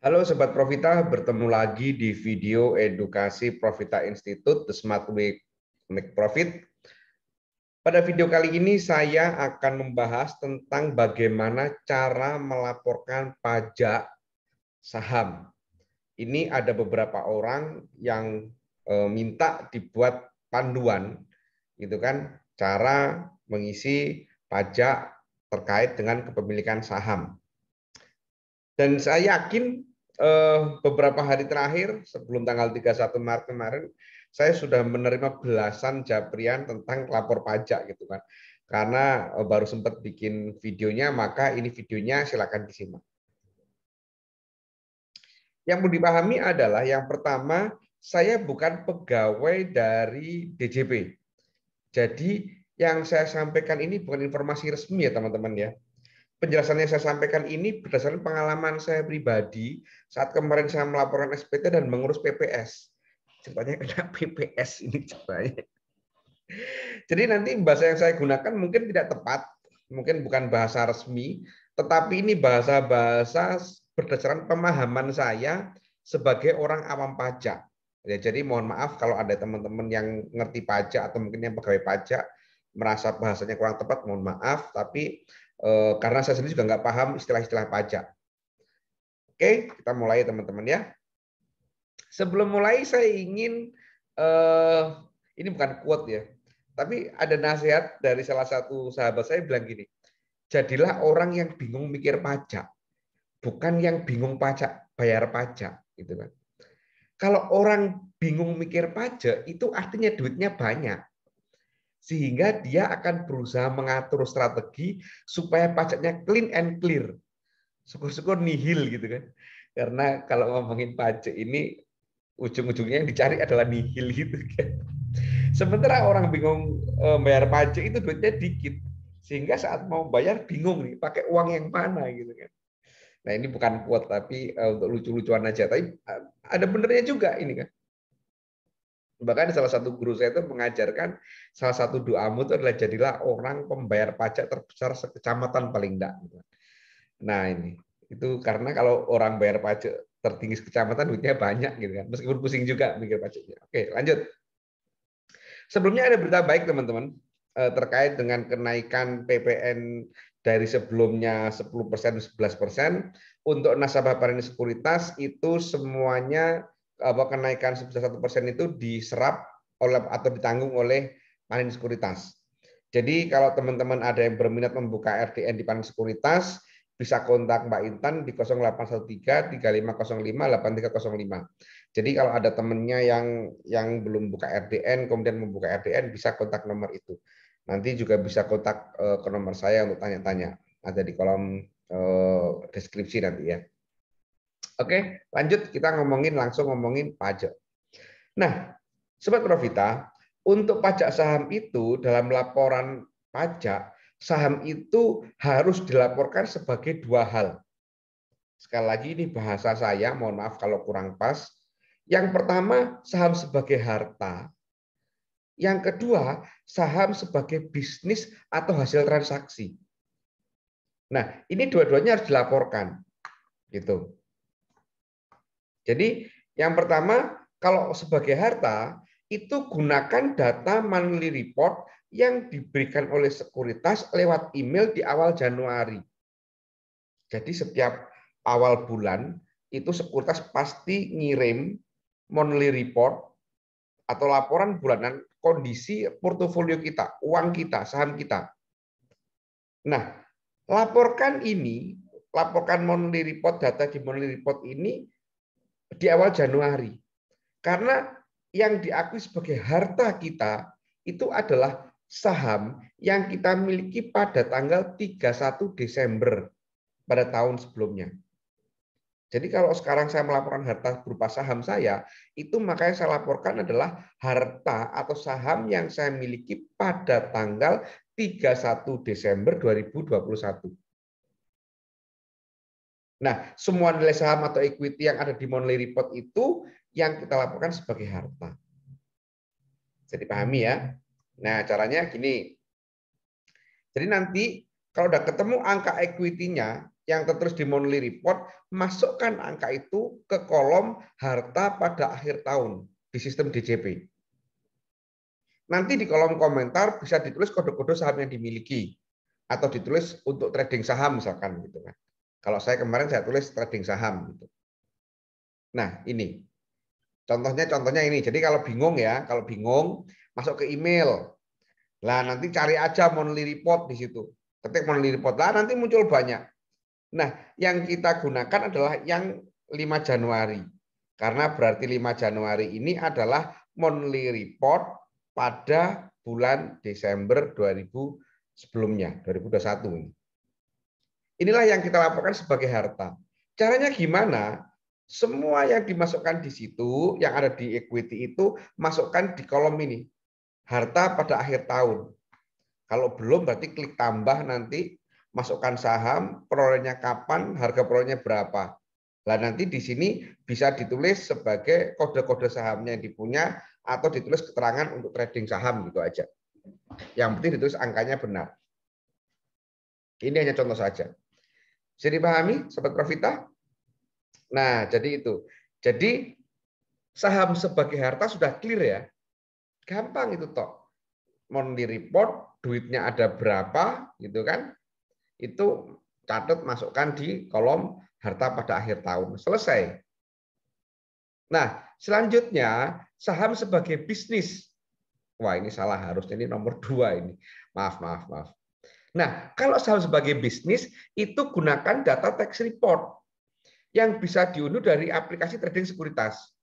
Halo Sobat Profita, bertemu lagi di video edukasi Profita Institute, The Smart Way Make Profit. Pada video kali ini saya akan membahas tentang bagaimana cara melaporkan pajak saham. Ini ada beberapa orang yang e, minta dibuat panduan, gitu kan, cara mengisi pajak terkait dengan kepemilikan saham. Dan saya yakin Eh, beberapa hari terakhir sebelum tanggal 31 Maret kemarin saya sudah menerima belasan japrian tentang lapor pajak gitu kan. Karena eh, baru sempat bikin videonya, maka ini videonya silakan disimak. Yang perlu dipahami adalah yang pertama, saya bukan pegawai dari DJP. Jadi yang saya sampaikan ini bukan informasi resmi ya teman-teman ya penjelasan yang saya sampaikan ini berdasarkan pengalaman saya pribadi saat kemarin saya melaporkan SPT dan mengurus PPS. Ceritanya kena PPS ini ceritanya. Jadi nanti bahasa yang saya gunakan mungkin tidak tepat, mungkin bukan bahasa resmi, tetapi ini bahasa-bahasa berdasarkan pemahaman saya sebagai orang awam pajak. Ya, jadi mohon maaf kalau ada teman-teman yang ngerti pajak atau mungkin yang pegawai pajak merasa bahasanya kurang tepat, mohon maaf. Tapi Eh, karena saya sendiri juga nggak paham istilah-istilah pajak. Oke, kita mulai teman-teman ya. Sebelum mulai saya ingin eh, ini bukan quote ya, tapi ada nasihat dari salah satu sahabat saya bilang gini, jadilah orang yang bingung mikir pajak, bukan yang bingung pajak bayar pajak gitu kan. Kalau orang bingung mikir pajak itu artinya duitnya banyak sehingga dia akan berusaha mengatur strategi supaya pajaknya clean and clear. Syukur-syukur nihil gitu kan. Karena kalau ngomongin pajak ini ujung-ujungnya yang dicari adalah nihil gitu kan. Sementara orang bingung e, bayar pajak itu duitnya dikit. Sehingga saat mau bayar bingung nih, pakai uang yang mana gitu kan. Nah ini bukan kuat tapi e, untuk lucu-lucuan aja. Tapi e, ada benernya juga ini kan. Bahkan salah satu guru saya itu mengajarkan salah satu doamu itu adalah jadilah orang pembayar pajak terbesar sekecamatan paling tidak. Gitu. Nah ini itu karena kalau orang bayar pajak tertinggi sekecamatan duitnya banyak gitu kan. Meskipun pusing juga mikir pajaknya. Oke lanjut. Sebelumnya ada berita baik teman-teman eh, terkait dengan kenaikan PPN dari sebelumnya 10% 11% untuk nasabah panen sekuritas itu semuanya apa kenaikan sebesar satu persen itu diserap oleh atau ditanggung oleh panen sekuritas. Jadi kalau teman-teman ada yang berminat membuka RTN di panen sekuritas, bisa kontak Mbak Intan di 0813 3505 8305. Jadi kalau ada temennya yang yang belum buka RTN kemudian membuka RTN bisa kontak nomor itu. Nanti juga bisa kontak eh, ke nomor saya untuk tanya-tanya. Ada di kolom eh, deskripsi nanti ya. Oke, lanjut kita ngomongin langsung ngomongin pajak. Nah, Sobat Profita, untuk pajak saham itu dalam laporan pajak, saham itu harus dilaporkan sebagai dua hal. Sekali lagi ini bahasa saya, mohon maaf kalau kurang pas. Yang pertama, saham sebagai harta. Yang kedua, saham sebagai bisnis atau hasil transaksi. Nah, ini dua-duanya harus dilaporkan. Gitu. Jadi yang pertama, kalau sebagai harta, itu gunakan data monthly report yang diberikan oleh sekuritas lewat email di awal Januari. Jadi setiap awal bulan itu sekuritas pasti ngirim monthly report atau laporan bulanan kondisi portofolio kita, uang kita, saham kita. Nah, laporkan ini, laporkan monthly report, data di monthly report ini di awal Januari. Karena yang diakui sebagai harta kita itu adalah saham yang kita miliki pada tanggal 31 Desember pada tahun sebelumnya. Jadi kalau sekarang saya melaporkan harta berupa saham saya, itu makanya saya laporkan adalah harta atau saham yang saya miliki pada tanggal 31 Desember 2021. Nah, semua nilai saham atau equity yang ada di monthly report itu yang kita laporkan sebagai harta. Jadi pahami ya. Nah, caranya gini. Jadi nanti kalau udah ketemu angka equity-nya yang terus di monthly report, masukkan angka itu ke kolom harta pada akhir tahun di sistem DJP. Nanti di kolom komentar bisa ditulis kode-kode saham yang dimiliki atau ditulis untuk trading saham misalkan gitu kan. Kalau saya kemarin saya tulis trading saham. Gitu. Nah ini contohnya contohnya ini. Jadi kalau bingung ya, kalau bingung masuk ke email. Lah nanti cari aja monthly report di situ. Ketik monthly report lah nanti muncul banyak. Nah yang kita gunakan adalah yang 5 Januari. Karena berarti 5 Januari ini adalah monthly report pada bulan Desember 2000 sebelumnya 2021 ini. Inilah yang kita laporkan sebagai harta. Caranya gimana? Semua yang dimasukkan di situ, yang ada di equity itu, masukkan di kolom ini. Harta pada akhir tahun. Kalau belum berarti klik tambah nanti, masukkan saham, perolehnya kapan, harga perolehnya berapa. Nah, nanti di sini bisa ditulis sebagai kode-kode sahamnya yang dipunya atau ditulis keterangan untuk trading saham gitu aja. Yang penting ditulis angkanya benar. Ini hanya contoh saja. Bisa dipahami, Sobat Profita? Nah, jadi itu. Jadi saham sebagai harta sudah clear ya. Gampang itu tok. Mau di report duitnya ada berapa gitu kan? Itu catat masukkan di kolom harta pada akhir tahun. Selesai. Nah, selanjutnya saham sebagai bisnis. Wah, ini salah harusnya ini nomor dua ini. Maaf, maaf, maaf. Nah, kalau saham sebagai bisnis itu gunakan data tax report yang bisa diunduh dari aplikasi trading sekuritas.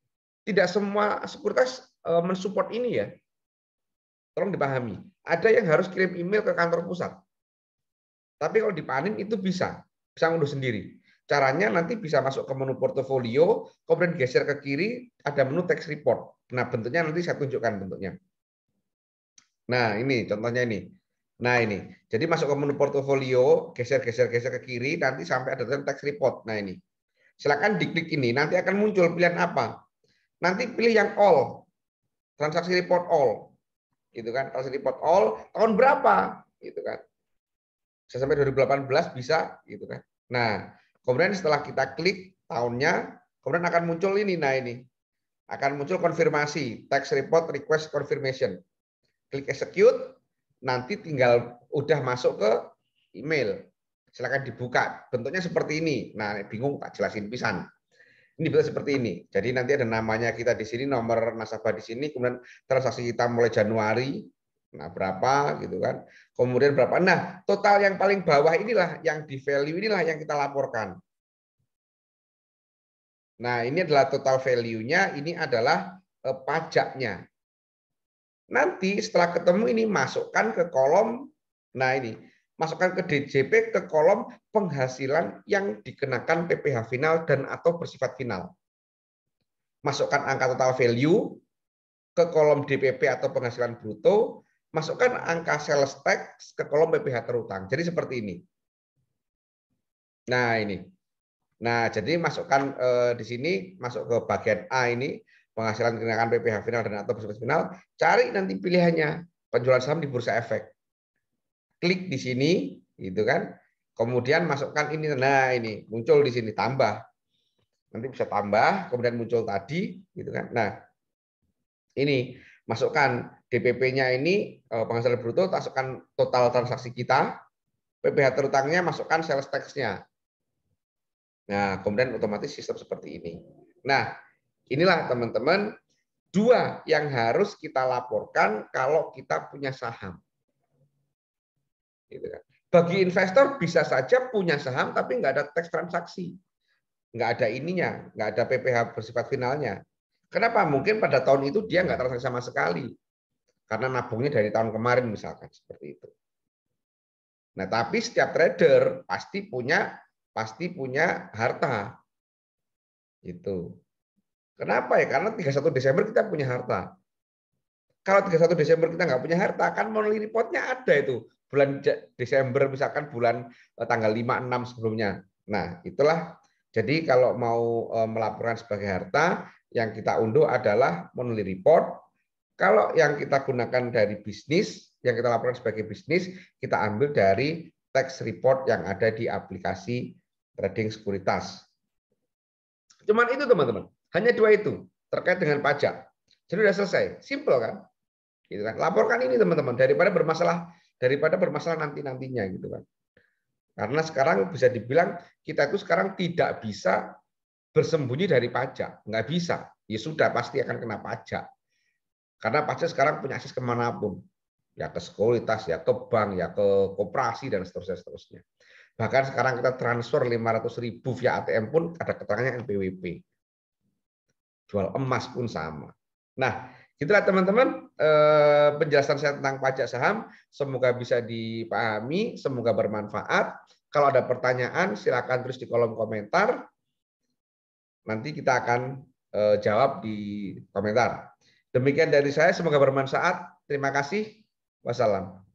Tidak semua sekuritas e, mensupport ini ya. Tolong dipahami. Ada yang harus kirim email ke kantor pusat. Tapi kalau dipanen itu bisa, bisa unduh sendiri. Caranya nanti bisa masuk ke menu portofolio, kemudian geser ke kiri, ada menu tax report. Nah, bentuknya nanti saya tunjukkan bentuknya. Nah, ini contohnya ini. Nah ini, jadi masuk ke menu portofolio, geser-geser-geser ke kiri, nanti sampai ada tax report. Nah ini, silakan diklik ini, nanti akan muncul pilihan apa. Nanti pilih yang all, transaksi report all, gitu kan? Transaksi report all tahun berapa, gitu kan? Saya sampai 2018 bisa, gitu kan? Nah, kemudian setelah kita klik tahunnya, kemudian akan muncul ini, nah ini, akan muncul konfirmasi tax report request confirmation. Klik execute, nanti tinggal udah masuk ke email. Silakan dibuka. Bentuknya seperti ini. Nah, bingung tak jelasin pisan. Ini betul seperti ini. Jadi nanti ada namanya kita di sini, nomor nasabah di sini, kemudian transaksi kita mulai Januari, nah berapa gitu kan. Kemudian berapa. Nah, total yang paling bawah inilah yang di value inilah yang kita laporkan. Nah, ini adalah total value-nya, ini adalah eh, pajaknya. Nanti setelah ketemu ini masukkan ke kolom, nah ini, masukkan ke DJP ke kolom penghasilan yang dikenakan PPH final dan atau bersifat final. Masukkan angka total value ke kolom DPP atau penghasilan bruto, masukkan angka sales tax ke kolom PPH terutang. Jadi seperti ini. Nah, ini. Nah, jadi masukkan eh, di sini masuk ke bagian A ini penghasilan kenaikan PPH final dan atau bersifat final, cari nanti pilihannya penjualan saham di bursa efek. Klik di sini, gitu kan. Kemudian masukkan ini, nah ini muncul di sini tambah. Nanti bisa tambah, kemudian muncul tadi, gitu kan. Nah, ini masukkan DPP-nya ini eh, penghasilan bruto, masukkan total transaksi kita, PPH terutangnya masukkan sales tax-nya. Nah, kemudian otomatis sistem seperti ini. Nah, Inilah teman-teman dua yang harus kita laporkan kalau kita punya saham. Gitu kan. Bagi investor bisa saja punya saham tapi nggak ada teks transaksi, nggak ada ininya, nggak ada PPh bersifat finalnya. Kenapa? Mungkin pada tahun itu dia nggak transaksi sama sekali karena nabungnya dari tahun kemarin misalkan seperti itu. Nah, tapi setiap trader pasti punya pasti punya harta. Itu. Kenapa ya? Karena 31 Desember kita punya harta. Kalau 31 Desember kita nggak punya harta, kan monthly reportnya ada itu. Bulan Desember misalkan bulan eh, tanggal 5, 6 sebelumnya. Nah, itulah. Jadi kalau mau eh, melaporkan sebagai harta, yang kita unduh adalah monthly report. Kalau yang kita gunakan dari bisnis, yang kita laporkan sebagai bisnis, kita ambil dari tax report yang ada di aplikasi trading sekuritas. Cuman itu teman-teman. Hanya dua itu terkait dengan pajak. Jadi sudah selesai, simple kan? Gitu kan? Laporkan ini teman-teman daripada bermasalah daripada bermasalah nanti-nantinya gitu kan. Karena sekarang bisa dibilang kita itu sekarang tidak bisa bersembunyi dari pajak, nggak bisa. Ya sudah pasti akan kena pajak. Karena pajak sekarang punya akses kemanapun, ya ke sekuritas, ya ke bank, ya ke koperasi dan seterusnya seterusnya. Bahkan sekarang kita transfer 500 ribu via ATM pun ada keterangannya NPWP jual emas pun sama. Nah, itulah teman-teman eh, penjelasan saya tentang pajak saham. Semoga bisa dipahami, semoga bermanfaat. Kalau ada pertanyaan, silakan terus di kolom komentar. Nanti kita akan eh, jawab di komentar. Demikian dari saya, semoga bermanfaat. Terima kasih. Wassalam.